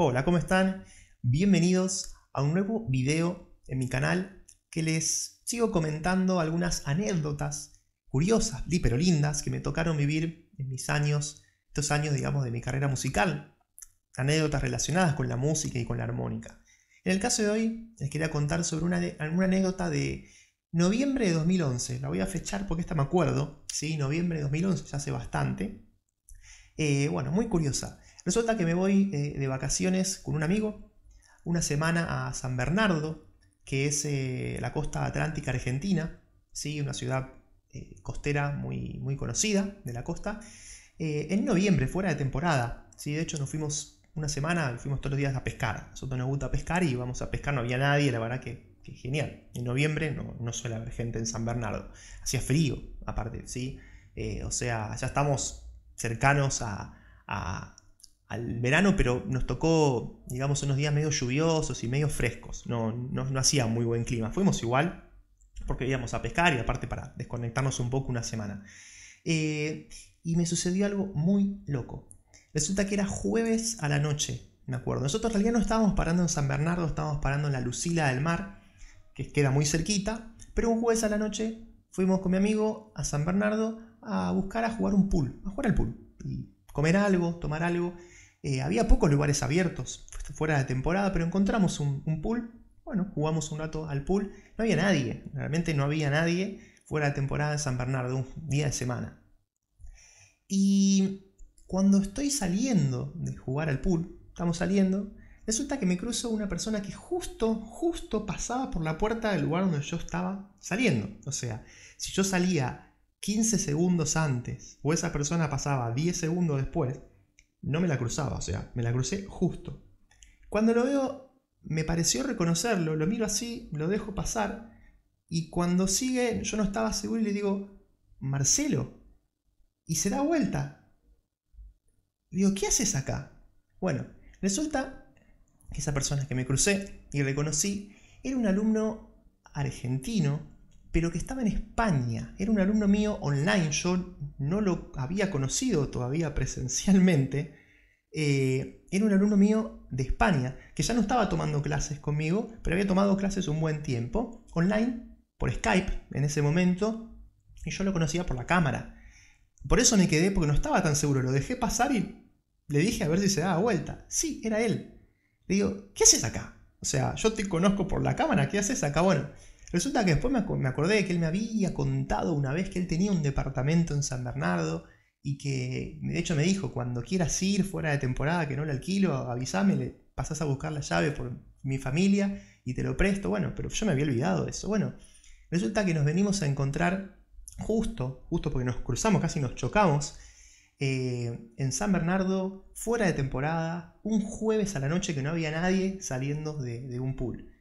Hola, ¿cómo están? Bienvenidos a un nuevo video en mi canal que les sigo comentando algunas anécdotas curiosas, pero lindas, que me tocaron vivir en mis años, estos años, digamos, de mi carrera musical. Anécdotas relacionadas con la música y con la armónica. En el caso de hoy, les quería contar sobre una, anécdota de noviembre de 2011. La voy a fechar porque esta me acuerdo, ¿sí? Noviembre de 2011, ya hace bastante. Eh, bueno, muy curiosa. Resulta que me voy eh, de vacaciones con un amigo una semana a San Bernardo, que es eh, la costa atlántica argentina, ¿sí? una ciudad eh, costera muy, muy conocida de la costa, en noviembre, fuera de temporada. ¿sí? De hecho, nos fuimos una semana, fuimos todos los días a pescar. Nosotros nos gusta pescar y vamos a pescar, no había nadie, la verdad que, genial. En noviembre no, no, suele haber gente en San Bernardo. Hacía frío, aparte, ¿sí? o sea, ya estamos cercanos a al verano, pero nos tocó, digamos, unos días medio lluviosos y medio frescos. No, no, hacía muy buen clima. Fuimos igual porque íbamos a pescar y aparte para desconectarnos un poco una semana. Eh, y me sucedió algo muy loco. Resulta que era jueves a la noche, me acuerdo. Nosotros en realidad no estábamos parando en San Bernardo, estábamos parando en la Lucila del Mar, que queda muy cerquita. Pero un jueves a la noche fuimos con mi amigo a San Bernardo a buscar a jugar un pool, a jugar al pool. Y comer algo, tomar algo. Eh, había pocos lugares abiertos fuera de temporada, pero encontramos un, un, pool. Bueno, jugamos un rato al pool. No había nadie, realmente no había nadie fuera de temporada en San Bernardo, un día de semana. Y cuando estoy saliendo de jugar al pool, estamos saliendo, resulta que me cruzo una persona que justo, justo pasaba por la puerta del lugar donde yo estaba saliendo. O sea, si yo salía 15 segundos antes o esa persona pasaba 10 segundos después, no me la cruzaba, o sea, me la crucé justo. Cuando lo veo, me pareció reconocerlo, lo miro así, lo dejo pasar, y cuando sigue, yo no estaba seguro y le digo, Marcelo, y se da vuelta. Le digo, ¿qué haces acá? Bueno, resulta que esa persona que me crucé y reconocí era un alumno argentino, pero que estaba en España. Era un alumno mío online, yo no lo había conocido todavía presencialmente, eh, era un alumno mío de España, que ya no estaba tomando clases conmigo, pero había tomado clases un buen tiempo, online, por Skype en ese momento, y yo lo conocía por la cámara. Por eso me quedé, porque no estaba tan seguro, lo dejé pasar y le dije a ver si se daba vuelta. Sí, era él. Le digo, ¿qué haces acá? O sea, yo te conozco por la cámara, ¿qué haces acá? Bueno, resulta que después me acordé de que él me había contado una vez que él tenía un departamento en San Bernardo, y que de hecho me dijo, cuando quieras ir fuera de temporada, que no lo alquilo, avísame, le pasas a buscar la llave por mi familia y te lo presto. Bueno, pero yo me había olvidado de eso. Bueno, resulta que nos venimos a encontrar justo, justo porque nos cruzamos, casi nos chocamos, eh, en San Bernardo, fuera de temporada, un jueves a la noche que no había nadie saliendo de un pool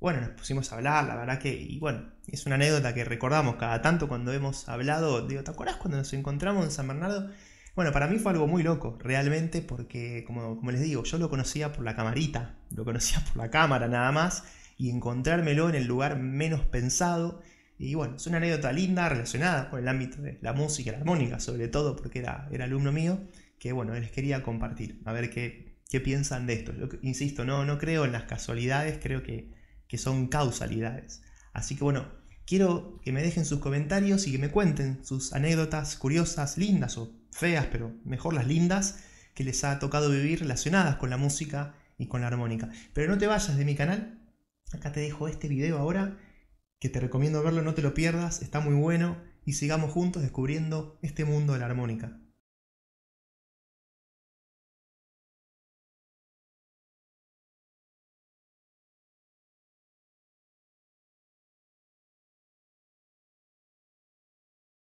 bueno, nos pusimos a hablar, la verdad que, y bueno, es una anécdota que recordamos cada tanto cuando hemos hablado, digo, ¿te acuerdas cuando nos encontramos en San Bernardo? Bueno, para mí fue algo muy loco, realmente, porque como, les digo, yo lo conocía por la camarita, lo conocía por la cámara nada más, y encontrármelo en el lugar menos pensado, y bueno, es una anécdota linda relacionada con el ámbito de la música, la armónica sobre todo, porque era, era alumno mío, que bueno, les quería compartir, a ver qué, qué piensan de esto. Yo insisto, no, no creo en las casualidades, creo que que son causalidades. Así que bueno, quiero que me dejen sus comentarios y que me cuenten sus anécdotas curiosas, lindas o feas, pero mejor las lindas, que les ha tocado vivir relacionadas con la música y con la armónica. Pero no te vayas de mi canal, acá te dejo este video ahora, que te recomiendo verlo, no te lo pierdas, está muy bueno y sigamos juntos descubriendo este mundo de la armónica.